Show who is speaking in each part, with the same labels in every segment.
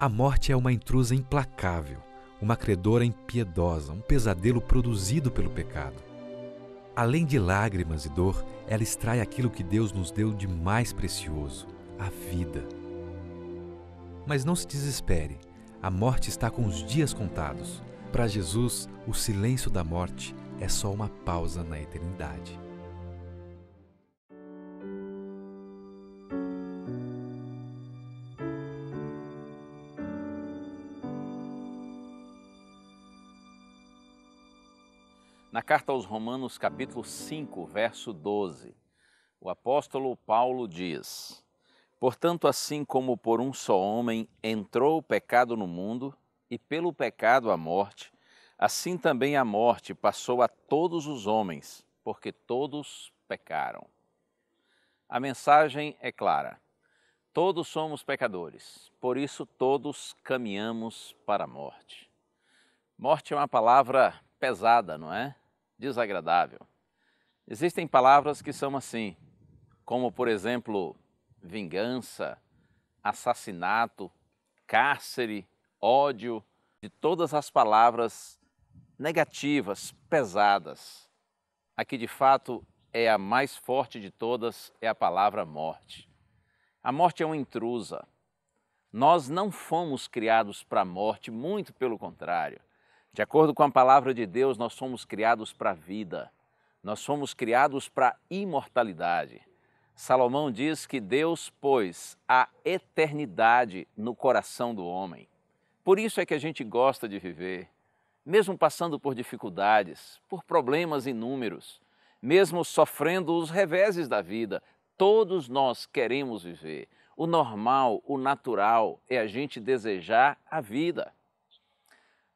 Speaker 1: A morte é uma intrusa implacável, uma credora impiedosa, um pesadelo produzido pelo pecado. Além de lágrimas e dor, ela extrai aquilo que Deus nos deu de mais precioso, a vida. Mas não se desespere, a morte está com os dias contados. Para Jesus, o silêncio da morte é só uma pausa na eternidade. carta aos Romanos, capítulo 5, verso 12, o apóstolo Paulo diz: Portanto, assim como por um só homem entrou o pecado no mundo, e pelo pecado a morte, assim também a morte passou a todos os homens, porque todos pecaram. A mensagem é clara. Todos somos pecadores, por isso todos caminhamos para a morte. Morte é uma palavra pesada, não é? desagradável. Existem palavras que são assim, como por exemplo, vingança, assassinato, cárcere, ódio, de todas as palavras negativas, pesadas. Aqui de fato é a mais forte de todas, é a palavra morte. A morte é uma intrusa. Nós não fomos criados para a morte, muito pelo contrário. De acordo com a palavra de Deus, nós somos criados para a vida, nós somos criados para a imortalidade. Salomão diz que Deus pôs a eternidade no coração do homem. Por isso é que a gente gosta de viver, mesmo passando por dificuldades, por problemas inúmeros, mesmo sofrendo os reveses da vida, todos nós queremos viver. O normal, o natural é a gente desejar a vida.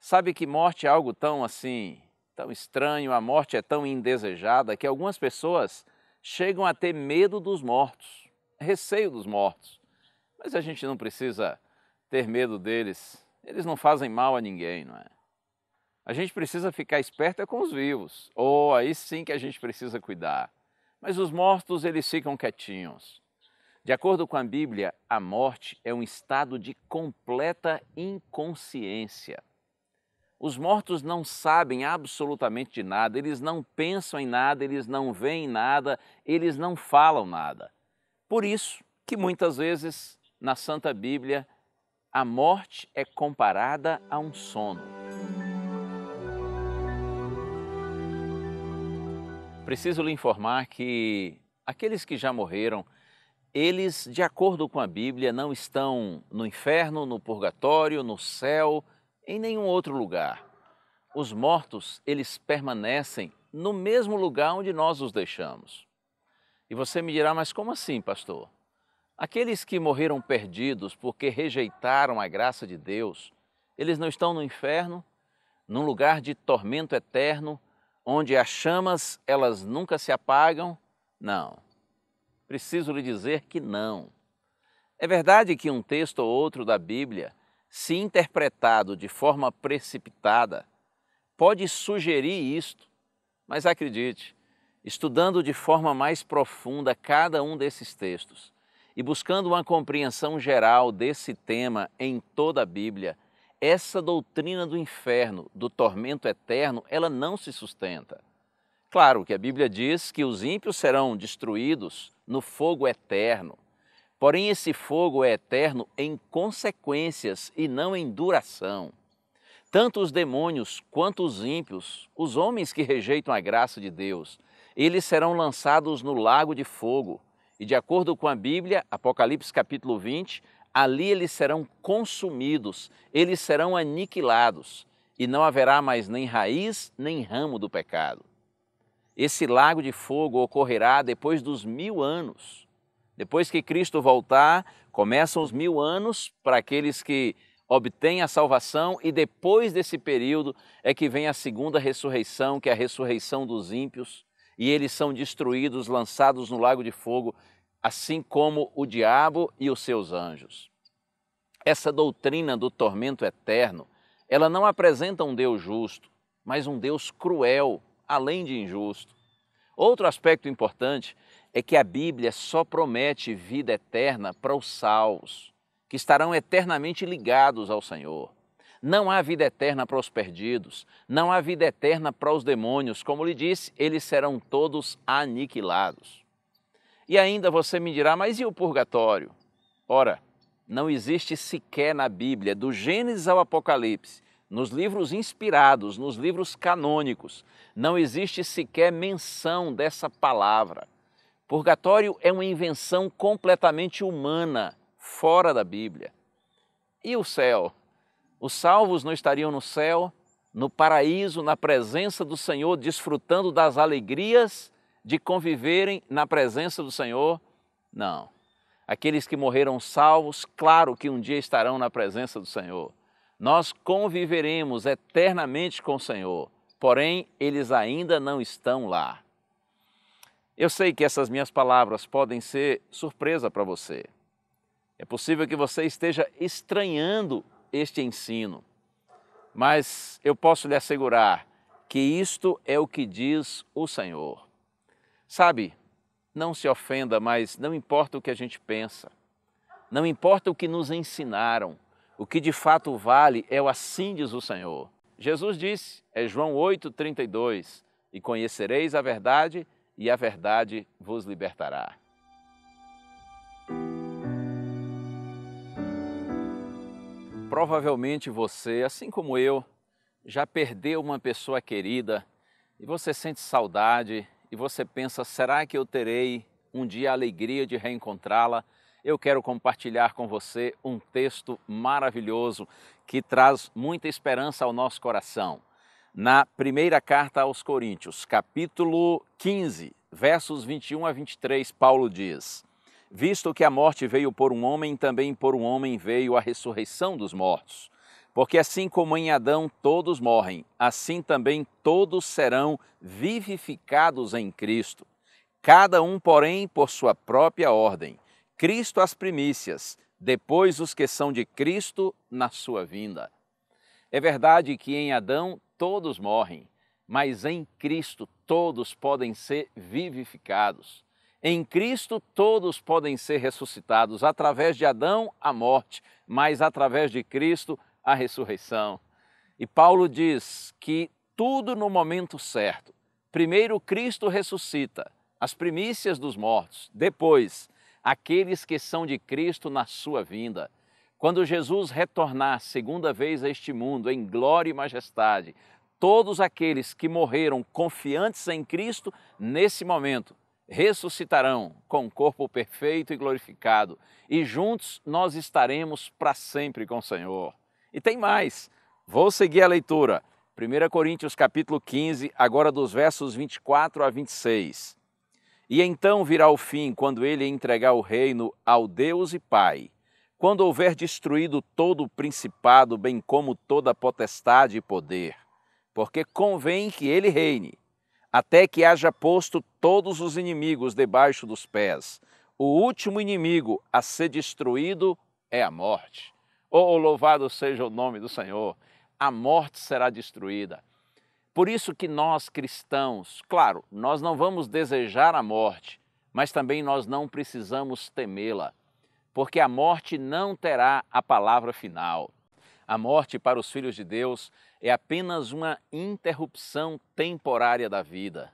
Speaker 1: Sabe que morte é algo tão assim, tão estranho, a morte é tão indesejada que algumas pessoas chegam a ter medo dos mortos, receio dos mortos. Mas a gente não precisa ter medo deles, eles não fazem mal a ninguém, não é? A gente precisa ficar esperta é com os vivos, ou oh, aí sim que a gente precisa cuidar. Mas os mortos, eles ficam quietinhos. De acordo com a Bíblia, a morte é um estado de completa inconsciência. Os mortos não sabem absolutamente de nada, eles não pensam em nada, eles não veem nada, eles não falam nada. Por isso que muitas vezes na Santa Bíblia a morte é comparada a um sono. Preciso lhe informar que aqueles que já morreram, eles, de acordo com a Bíblia, não estão no inferno, no purgatório, no céu, em nenhum outro lugar. Os mortos, eles permanecem no mesmo lugar onde nós os deixamos. E você me dirá, mas como assim, pastor? Aqueles que morreram perdidos porque rejeitaram a graça de Deus, eles não estão no inferno, num lugar de tormento eterno, onde as chamas elas nunca se apagam? Não. Preciso lhe dizer que não. É verdade que um texto ou outro da Bíblia se interpretado de forma precipitada, pode sugerir isto, mas acredite, estudando de forma mais profunda cada um desses textos e buscando uma compreensão geral desse tema em toda a Bíblia, essa doutrina do inferno, do tormento eterno, ela não se sustenta. Claro que a Bíblia diz que os ímpios serão destruídos no fogo eterno, Porém, esse fogo é eterno em consequências e não em duração. Tanto os demônios quanto os ímpios, os homens que rejeitam a graça de Deus, eles serão lançados no lago de fogo. E de acordo com a Bíblia, Apocalipse capítulo 20, ali eles serão consumidos, eles serão aniquilados, e não haverá mais nem raiz nem ramo do pecado. Esse lago de fogo ocorrerá depois dos mil anos depois que Cristo voltar, começam os mil anos para aqueles que obtêm a salvação, e depois desse período é que vem a segunda ressurreição, que é a ressurreição dos ímpios, e eles são destruídos, lançados no lago de fogo, assim como o diabo e os seus anjos. Essa doutrina do tormento eterno, ela não apresenta um Deus justo, mas um Deus cruel, além de injusto. Outro aspecto importante é que a Bíblia só promete vida eterna para os salvos, que estarão eternamente ligados ao Senhor. Não há vida eterna para os perdidos, não há vida eterna para os demônios, como lhe disse, eles serão todos aniquilados. E ainda você me dirá, mas e o purgatório? Ora, não existe sequer na Bíblia, do Gênesis ao Apocalipse, nos livros inspirados, nos livros canônicos, não existe sequer menção dessa palavra. Purgatório é uma invenção completamente humana, fora da Bíblia. E o céu? Os salvos não estariam no céu, no paraíso, na presença do Senhor, desfrutando das alegrias de conviverem na presença do Senhor? Não. Aqueles que morreram salvos, claro que um dia estarão na presença do Senhor nós conviveremos eternamente com o Senhor, porém eles ainda não estão lá. Eu sei que essas minhas palavras podem ser surpresa para você. É possível que você esteja estranhando este ensino, mas eu posso lhe assegurar que isto é o que diz o Senhor. Sabe, não se ofenda, mas não importa o que a gente pensa, não importa o que nos ensinaram, o que de fato vale é o assim diz o Senhor. Jesus disse, é João 8:32, e conhecereis a verdade, e a verdade vos libertará. Provavelmente você, assim como eu, já perdeu uma pessoa querida e você sente saudade e você pensa: será que eu terei um dia a alegria de reencontrá-la? eu quero compartilhar com você um texto maravilhoso que traz muita esperança ao nosso coração. Na primeira carta aos Coríntios, capítulo 15, versos 21 a 23, Paulo diz: Visto que a morte veio por um homem, também por um homem veio a ressurreição dos mortos. Porque assim como em Adão todos morrem, assim também todos serão vivificados em Cristo. Cada um, porém, por sua própria ordem Cristo as primícias, depois os que são de Cristo na sua vinda. É verdade que em Adão todos morrem, mas em Cristo todos podem ser vivificados. Em Cristo todos podem ser ressuscitados, através de Adão a morte, mas através de Cristo a ressurreição. E Paulo diz que tudo no momento certo. Primeiro Cristo ressuscita, as primícias dos mortos, depois aqueles que são de Cristo na sua vinda. Quando Jesus retornar segunda vez a este mundo em glória e majestade, todos aqueles que morreram confiantes em Cristo, nesse momento, ressuscitarão com o corpo perfeito e glorificado, e juntos nós estaremos para sempre com o Senhor. E tem mais. Vou seguir a leitura. 1 Coríntios capítulo 15, agora dos versos 24 a 26. E então virá o fim, quando ele entregar o reino ao Deus e Pai, quando houver destruído todo o principado, bem como toda a potestade e poder, porque convém que ele reine, até que haja posto todos os inimigos debaixo dos pés. O último inimigo a ser destruído é a morte. Oh, louvado seja o nome do Senhor! A morte será destruída. Por isso que nós cristãos, claro, nós não vamos desejar a morte, mas também nós não precisamos temê-la, porque a morte não terá a palavra final. A morte para os filhos de Deus é apenas uma interrupção temporária da vida,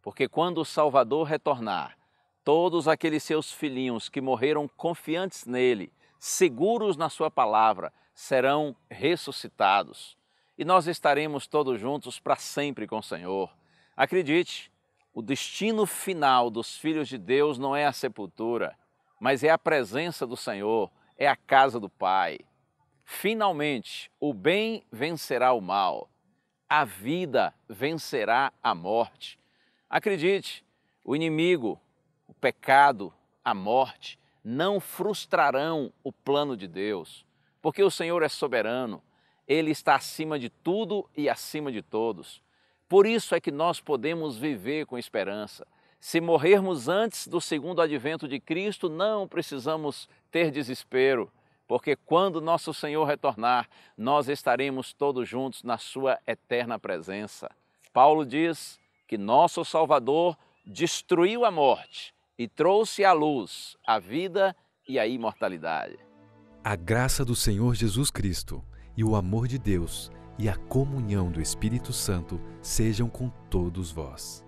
Speaker 1: porque quando o Salvador retornar, todos aqueles seus filhinhos que morreram confiantes nele, seguros na sua palavra, serão ressuscitados e nós estaremos todos juntos para sempre com o Senhor. Acredite, o destino final dos filhos de Deus não é a sepultura, mas é a presença do Senhor, é a casa do Pai. Finalmente, o bem vencerá o mal, a vida vencerá a morte. Acredite, o inimigo, o pecado, a morte não frustrarão o plano de Deus, porque o Senhor é soberano, ele está acima de tudo e acima de todos. Por isso é que nós podemos viver com esperança. Se morrermos antes do segundo advento de Cristo, não precisamos ter desespero, porque quando nosso Senhor retornar, nós estaremos todos juntos na Sua eterna presença. Paulo diz que nosso Salvador destruiu a morte e trouxe à luz a vida e a imortalidade. A graça do Senhor Jesus Cristo e o amor de Deus e a comunhão do Espírito Santo sejam com todos vós.